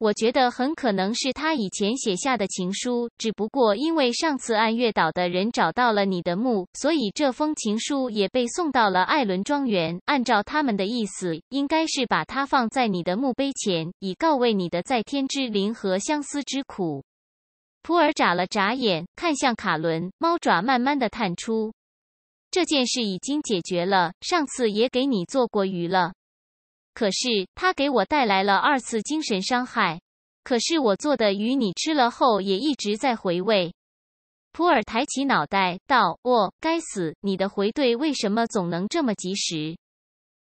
我觉得很可能是他以前写下的情书，只不过因为上次暗月岛的人找到了你的墓，所以这封情书也被送到了艾伦庄园。按照他们的意思，应该是把它放在你的墓碑前，以告慰你的在天之灵和相思之苦。普尔眨了眨眼，看向卡伦，猫爪慢慢的探出。这件事已经解决了，上次也给你做过鱼了。可是他给我带来了二次精神伤害。可是我做的鱼你吃了后也一直在回味。普尔抬起脑袋道：“哦，该死！你的回对为什么总能这么及时？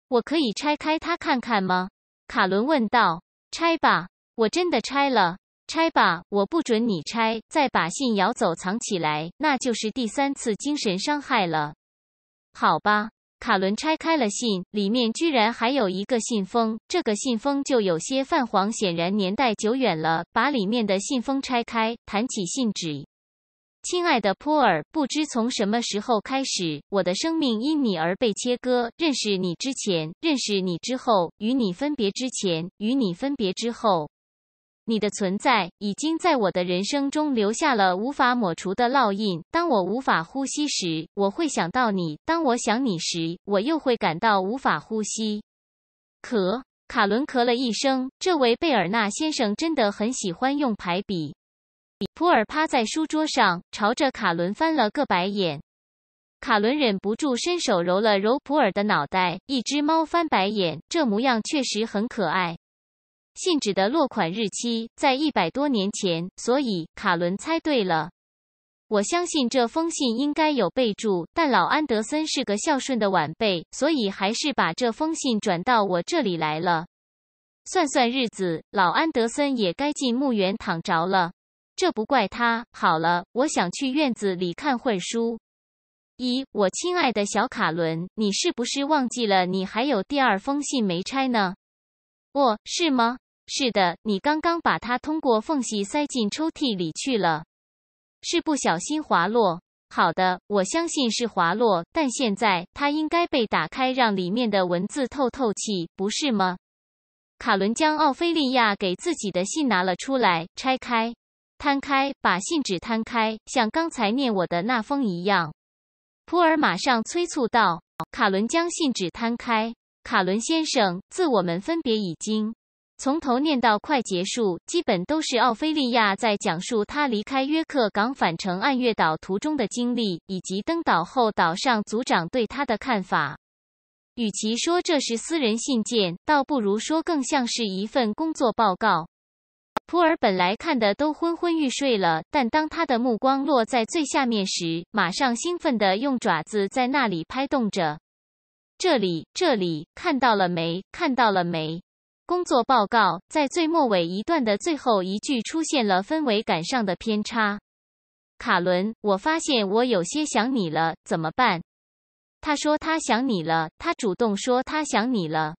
我可以拆开它看看吗？”卡伦问道。“拆吧，我真的拆了。拆吧，我不准你拆。再把信咬走藏起来，那就是第三次精神伤害了。好吧。”卡伦拆开了信，里面居然还有一个信封。这个信封就有些泛黄，显然年代久远了。把里面的信封拆开，弹起信纸。亲爱的波尔，不知从什么时候开始，我的生命因你而被切割。认识你之前，认识你之后，与你分别之前，与你分别之后。你的存在已经在我的人生中留下了无法抹除的烙印。当我无法呼吸时，我会想到你；当我想你时，我又会感到无法呼吸。咳，卡伦咳了一声。这位贝尔纳先生真的很喜欢用排比。普尔趴在书桌上，朝着卡伦翻了个白眼。卡伦忍不住伸手揉了揉普尔的脑袋。一只猫翻白眼，这模样确实很可爱。信纸的落款日期在一百多年前，所以卡伦猜对了。我相信这封信应该有备注，但老安德森是个孝顺的晚辈，所以还是把这封信转到我这里来了。算算日子，老安德森也该进墓园躺着了。这不怪他。好了，我想去院子里看会书。咦，我亲爱的小卡伦，你是不是忘记了你还有第二封信没拆呢？哦，是吗？是的，你刚刚把它通过缝隙塞进抽屉里去了，是不小心滑落。好的，我相信是滑落。但现在它应该被打开，让里面的文字透透气，不是吗？卡伦将奥菲利亚给自己的信拿了出来，拆开，摊开，把信纸摊开，像刚才念我的那封一样。普尔马上催促道：“卡伦，将信纸摊开。”卡伦先生，自我们分别已经。从头念到快结束，基本都是奥菲利亚在讲述他离开约克港返程暗月岛途中的经历，以及登岛后岛上族长对他的看法。与其说这是私人信件，倒不如说更像是一份工作报告。普尔本来看的都昏昏欲睡了，但当他的目光落在最下面时，马上兴奋的用爪子在那里拍动着：“这里，这里，看到了没？看到了没？”工作报告在最末尾一段的最后一句出现了氛围感上的偏差。卡伦，我发现我有些想你了，怎么办？他说他想你了，他主动说他想你了。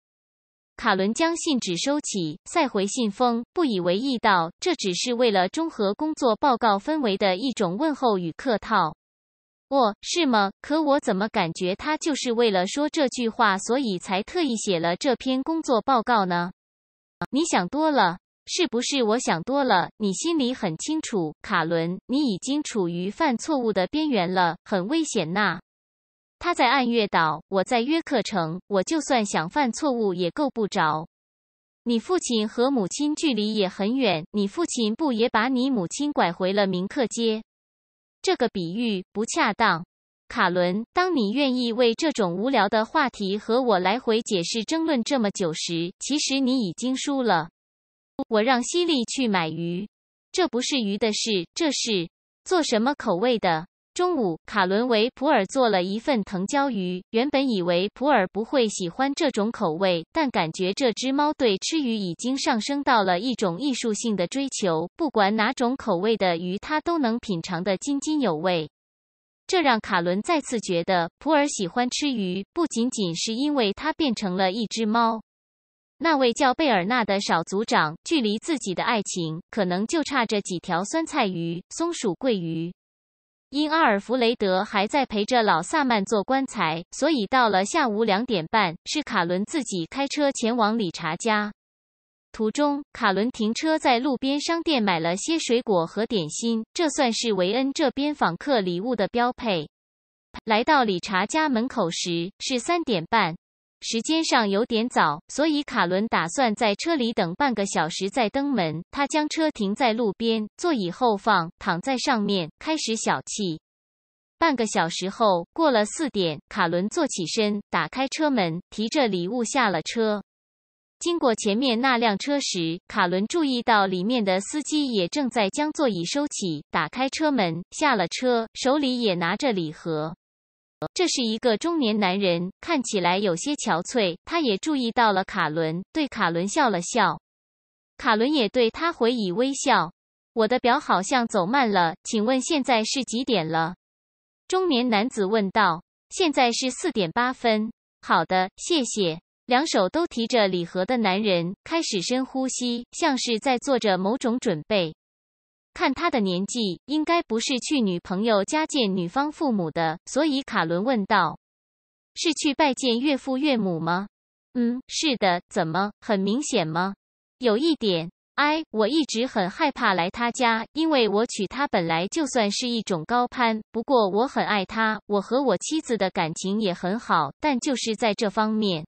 卡伦将信纸收起，塞回信封，不以为意道：“这只是为了中和工作报告氛围的一种问候与客套。”哦，是吗？可我怎么感觉他就是为了说这句话，所以才特意写了这篇工作报告呢？你想多了，是不是？我想多了，你心里很清楚。卡伦，你已经处于犯错误的边缘了，很危险。呐。他在暗月岛，我在约克城，我就算想犯错误也够不着。你父亲和母亲距离也很远，你父亲不也把你母亲拐回了明克街？这个比喻不恰当。卡伦，当你愿意为这种无聊的话题和我来回解释、争论这么久时，其实你已经输了。我让西利去买鱼，这不是鱼的事，这是做什么口味的。中午，卡伦为普尔做了一份藤椒鱼。原本以为普尔不会喜欢这种口味，但感觉这只猫对吃鱼已经上升到了一种艺术性的追求，不管哪种口味的鱼，它都能品尝的津津有味。这让卡伦再次觉得，普尔喜欢吃鱼，不仅仅是因为他变成了一只猫。那位叫贝尔纳的少族长，距离自己的爱情，可能就差这几条酸菜鱼、松鼠桂鱼。因阿尔弗雷德还在陪着老萨曼做棺材，所以到了下午两点半，是卡伦自己开车前往理查家。途中，卡伦停车在路边商店买了些水果和点心，这算是维恩这边访客礼物的标配。来到理查家门口时是三点半，时间上有点早，所以卡伦打算在车里等半个小时再登门。他将车停在路边，座椅后放，躺在上面开始小憩。半个小时后，过了四点，卡伦坐起身，打开车门，提着礼物下了车。经过前面那辆车时，卡伦注意到里面的司机也正在将座椅收起，打开车门下了车，手里也拿着礼盒。这是一个中年男人，看起来有些憔悴。他也注意到了卡伦，对卡伦笑了笑。卡伦也对他回以微笑。我的表好像走慢了，请问现在是几点了？中年男子问道。现在是四点八分。好的，谢谢。两手都提着礼盒的男人开始深呼吸，像是在做着某种准备。看他的年纪，应该不是去女朋友家见女方父母的，所以卡伦问道：“是去拜见岳父岳母吗？”“嗯，是的。怎么？很明显吗？”“有一点。哎，我一直很害怕来他家，因为我娶她本来就算是一种高攀。不过我很爱她，我和我妻子的感情也很好，但就是在这方面。”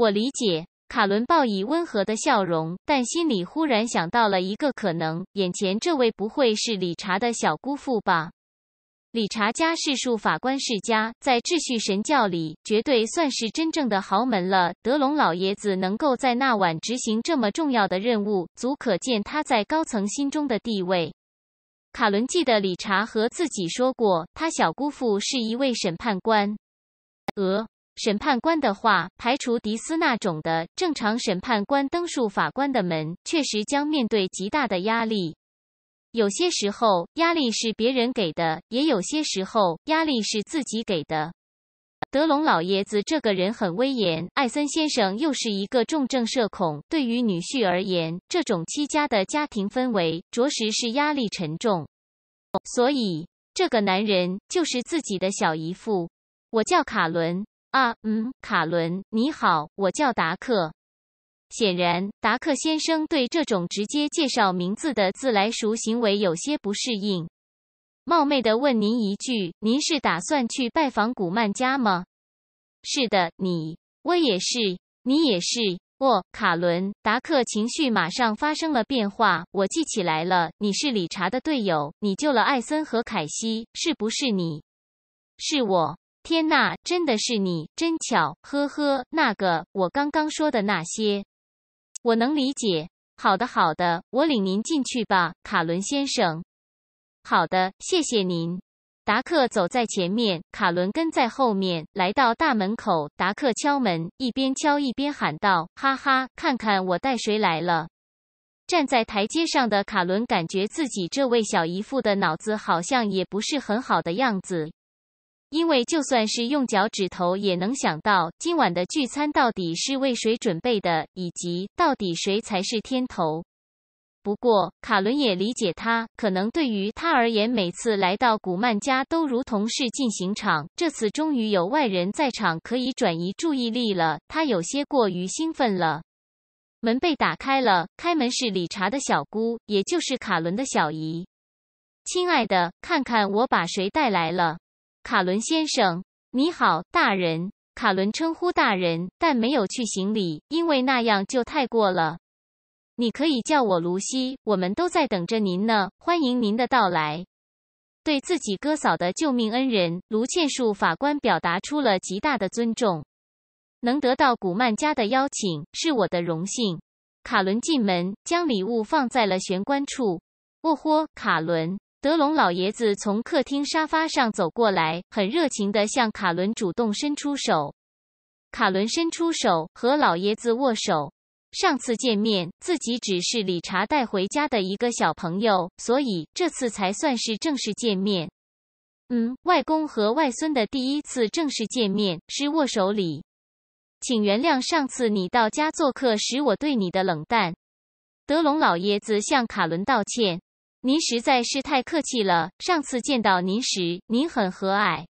我理解，卡伦报以温和的笑容，但心里忽然想到了一个可能：眼前这位不会是理查的小姑父吧？理查家是术法官世家，在秩序神教里绝对算是真正的豪门了。德隆老爷子能够在那晚执行这么重要的任务，足可见他在高层心中的地位。卡伦记得理查和自己说过，他小姑父是一位审判官。呃，审判官的话，排除迪斯那种的正常审判官登述法官的门，确实将面对极大的压力。有些时候压力是别人给的，也有些时候压力是自己给的。德隆老爷子这个人很威严，艾森先生又是一个重症社恐，对于女婿而言，这种欺家的家庭氛围着实是压力沉重。所以这个男人就是自己的小姨父，我叫卡伦。啊，嗯，卡伦，你好，我叫达克。显然，达克先生对这种直接介绍名字的自来熟行为有些不适应。冒昧的问您一句，您是打算去拜访古曼家吗？是的，你，我也是，你也是。哦，卡伦，达克情绪马上发生了变化。我记起来了，你是理查的队友，你救了艾森和凯西，是不是你？是我。天呐，真的是你，真巧，呵呵。那个，我刚刚说的那些，我能理解。好的，好的，我领您进去吧，卡伦先生。好的，谢谢您。达克走在前面，卡伦跟在后面，来到大门口。达克敲门，一边敲一边喊道：“哈哈，看看我带谁来了。”站在台阶上的卡伦，感觉自己这位小姨父的脑子好像也不是很好的样子。因为就算是用脚趾头也能想到，今晚的聚餐到底是为谁准备的，以及到底谁才是天头。不过卡伦也理解他，可能对于他而言，每次来到古曼家都如同是进刑场。这次终于有外人在场，可以转移注意力了。他有些过于兴奋了。门被打开了，开门是理查的小姑，也就是卡伦的小姨。亲爱的，看看我把谁带来了。卡伦先生，你好，大人。卡伦称呼大人，但没有去行礼，因为那样就太过了。你可以叫我卢西，我们都在等着您呢，欢迎您的到来。对自己哥嫂的救命恩人卢倩树法官表达出了极大的尊重。能得到古曼家的邀请是我的荣幸。卡伦进门，将礼物放在了玄关处。哦豁，卡伦。德隆老爷子从客厅沙发上走过来，很热情地向卡伦主动伸出手。卡伦伸出手和老爷子握手。上次见面，自己只是理查带回家的一个小朋友，所以这次才算是正式见面。嗯，外公和外孙的第一次正式见面是握手礼，请原谅上次你到家做客时我对你的冷淡。德隆老爷子向卡伦道歉。您实在是太客气了。上次见到您时，您很和蔼。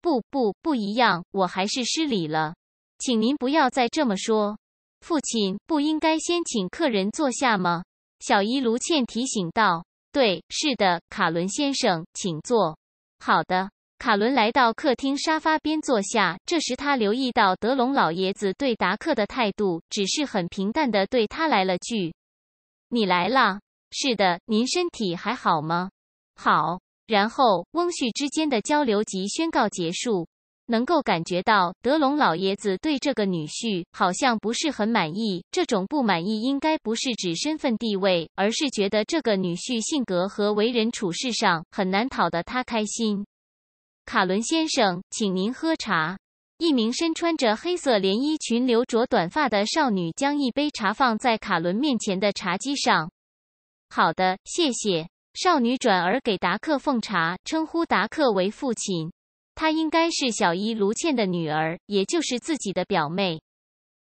不不，不一样，我还是失礼了，请您不要再这么说。父亲不应该先请客人坐下吗？小姨卢茜提醒道。对，是的，卡伦先生，请坐。好的。卡伦来到客厅沙发边坐下。这时他留意到德隆老爷子对达克的态度，只是很平淡的对他来了句：“你来了。”是的，您身体还好吗？好。然后翁婿之间的交流即宣告结束。能够感觉到德龙老爷子对这个女婿好像不是很满意，这种不满意应该不是指身份地位，而是觉得这个女婿性格和为人处事上很难讨得他开心。卡伦先生，请您喝茶。一名身穿着黑色连衣裙、留着短发的少女将一杯茶放在卡伦面前的茶几上。好的，谢谢。少女转而给达克奉茶，称呼达克为父亲。她应该是小姨卢茜的女儿，也就是自己的表妹。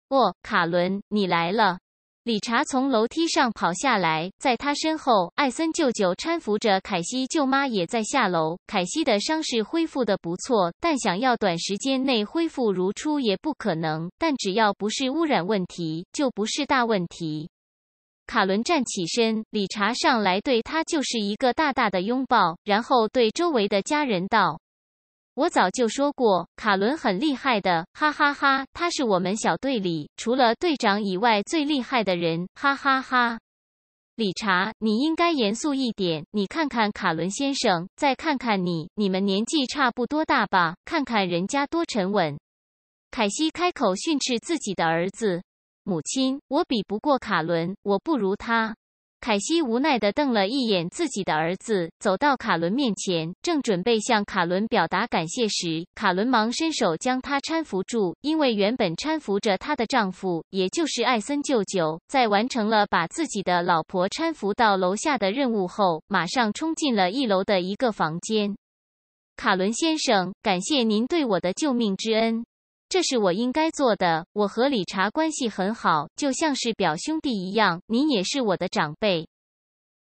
哦，卡伦，你来了！理查从楼梯上跑下来，在他身后，艾森舅舅搀扶着凯西舅妈也在下楼。凯西的伤势恢复的不错，但想要短时间内恢复如初也不可能。但只要不是污染问题，就不是大问题。卡伦站起身，理查上来对他就是一个大大的拥抱，然后对周围的家人道：“我早就说过，卡伦很厉害的，哈哈哈，他是我们小队里除了队长以外最厉害的人，哈哈哈。”理查，你应该严肃一点，你看看卡伦先生，再看看你，你们年纪差不多大吧？看看人家多沉稳。凯西开口训斥自己的儿子。母亲，我比不过卡伦，我不如他。凯西无奈地瞪了一眼自己的儿子，走到卡伦面前，正准备向卡伦表达感谢时，卡伦忙伸手将他搀扶住，因为原本搀扶着他的丈夫，也就是艾森舅舅，在完成了把自己的老婆搀扶到楼下的任务后，马上冲进了一楼的一个房间。卡伦先生，感谢您对我的救命之恩。这是我应该做的。我和理查关系很好，就像是表兄弟一样。您也是我的长辈。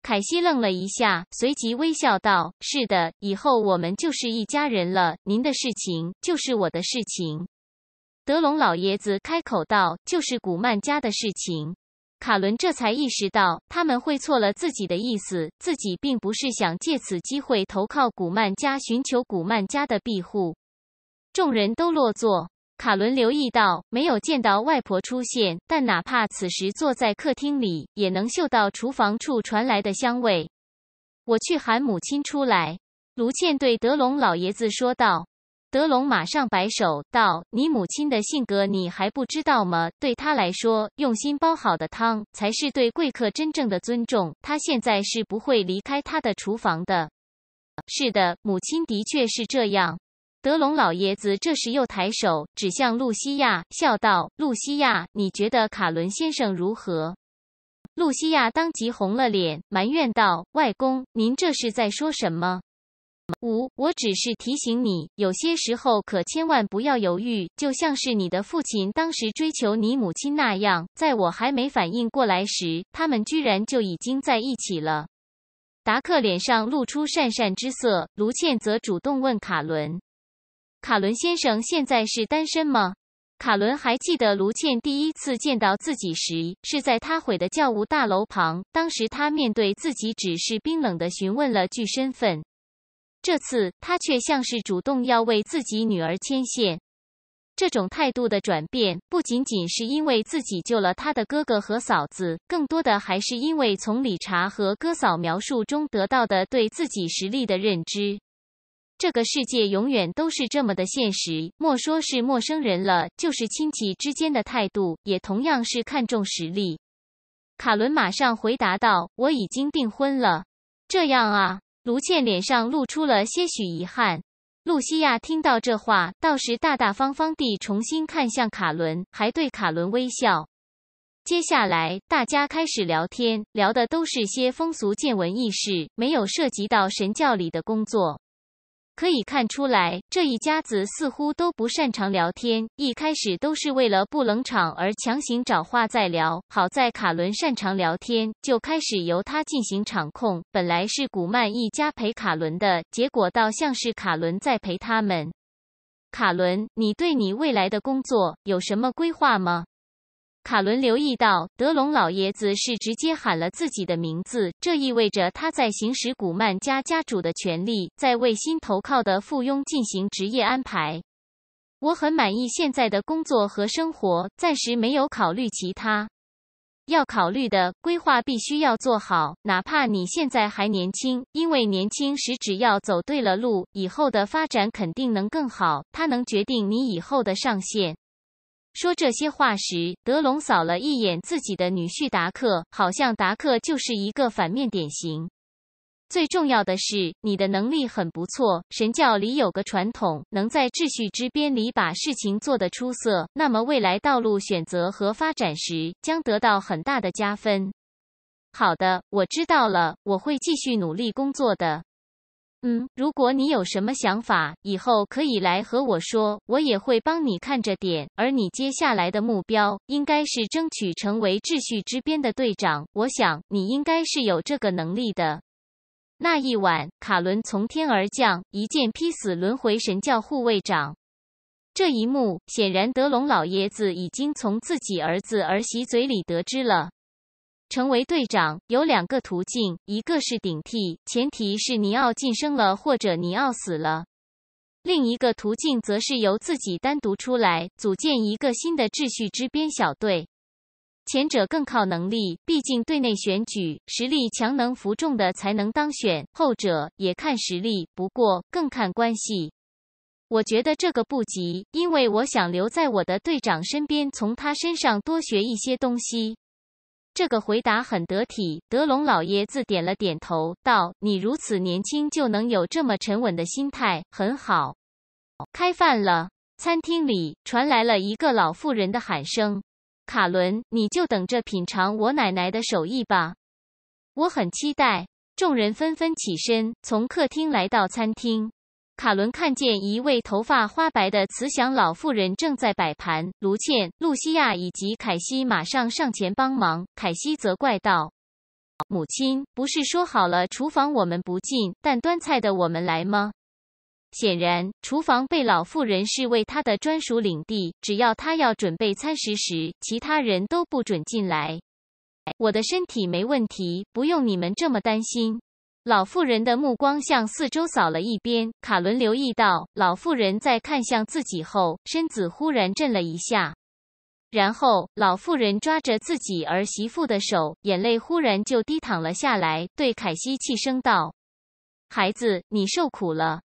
凯西愣了一下，随即微笑道：“是的，以后我们就是一家人了。您的事情就是我的事情。”德隆老爷子开口道：“就是古曼家的事情。”卡伦这才意识到，他们会错了自己的意思。自己并不是想借此机会投靠古曼家，寻求古曼家的庇护。众人都落座。卡伦留意到没有见到外婆出现，但哪怕此时坐在客厅里，也能嗅到厨房处传来的香味。我去喊母亲出来。”卢茜对德龙老爷子说道。德龙马上摆手道：“你母亲的性格你还不知道吗？对她来说，用心煲好的汤才是对贵客真正的尊重。她现在是不会离开她的厨房的。”“是的，母亲的确是这样。”德龙老爷子这时又抬手指向露西亚，笑道：“露西亚，你觉得卡伦先生如何？”露西亚当即红了脸，埋怨道：“外公，您这是在说什么？”“五，我只是提醒你，有些时候可千万不要犹豫，就像是你的父亲当时追求你母亲那样，在我还没反应过来时，他们居然就已经在一起了。”达克脸上露出讪讪之色，卢茜则主动问卡伦。卡伦先生现在是单身吗？卡伦还记得卢茜第一次见到自己时是在他毁的教务大楼旁，当时他面对自己只是冰冷的询问了句身份。这次他却像是主动要为自己女儿牵线。这种态度的转变，不仅仅是因为自己救了他的哥哥和嫂子，更多的还是因为从理查和哥嫂描述中得到的对自己实力的认知。这个世界永远都是这么的现实，莫说是陌生人了，就是亲戚之间的态度，也同样是看重实力。卡伦马上回答道：“我已经订婚了。”这样啊，卢茜脸上露出了些许遗憾。露西亚听到这话，倒是大大方方地重新看向卡伦，还对卡伦微笑。接下来，大家开始聊天，聊的都是些风俗见闻轶事，没有涉及到神教里的工作。可以看出来，这一家子似乎都不擅长聊天，一开始都是为了不冷场而强行找话再聊。好在卡伦擅长聊天，就开始由他进行场控。本来是古曼一家陪卡伦的，结果倒像是卡伦在陪他们。卡伦，你对你未来的工作有什么规划吗？卡伦留意到，德隆老爷子是直接喊了自己的名字，这意味着他在行使古曼家家主的权利，在为新投靠的附庸进行职业安排。我很满意现在的工作和生活，暂时没有考虑其他。要考虑的规划必须要做好，哪怕你现在还年轻，因为年轻时只要走对了路，以后的发展肯定能更好。它能决定你以后的上限。说这些话时，德隆扫了一眼自己的女婿达克，好像达克就是一个反面典型。最重要的是，你的能力很不错。神教里有个传统，能在秩序之边里把事情做得出色，那么未来道路选择和发展时将得到很大的加分。好的，我知道了，我会继续努力工作的。嗯，如果你有什么想法，以后可以来和我说，我也会帮你看着点。而你接下来的目标应该是争取成为秩序之鞭的队长，我想你应该是有这个能力的。那一晚，卡伦从天而降，一剑劈死轮回神教护卫长。这一幕显然德隆老爷子已经从自己儿子儿媳嘴里得知了。成为队长有两个途径，一个是顶替，前提是尼奥晋升了或者尼奥死了；另一个途径则是由自己单独出来组建一个新的秩序之边小队。前者更靠能力，毕竟队内选举，实力强能服众的才能当选；后者也看实力，不过更看关系。我觉得这个不急，因为我想留在我的队长身边，从他身上多学一些东西。这个回答很得体。德龙老爷子点了点头，道：“你如此年轻就能有这么沉稳的心态，很好。”开饭了，餐厅里传来了一个老妇人的喊声：“卡伦，你就等着品尝我奶奶的手艺吧！”我很期待。众人纷纷起身，从客厅来到餐厅。卡伦看见一位头发花白的慈祥老妇人正在摆盘，卢茜、露西亚以及凯西马上上前帮忙。凯西责怪道：“母亲，不是说好了厨房我们不进，但端菜的我们来吗？”显然，厨房被老妇人视为她的专属领地，只要她要准备餐食时，其他人都不准进来。我的身体没问题，不用你们这么担心。老妇人的目光向四周扫了一边，卡伦留意到老妇人在看向自己后，身子忽然震了一下，然后老妇人抓着自己儿媳妇的手，眼泪忽然就低淌了下来，对凯西泣声道：“孩子，你受苦了。”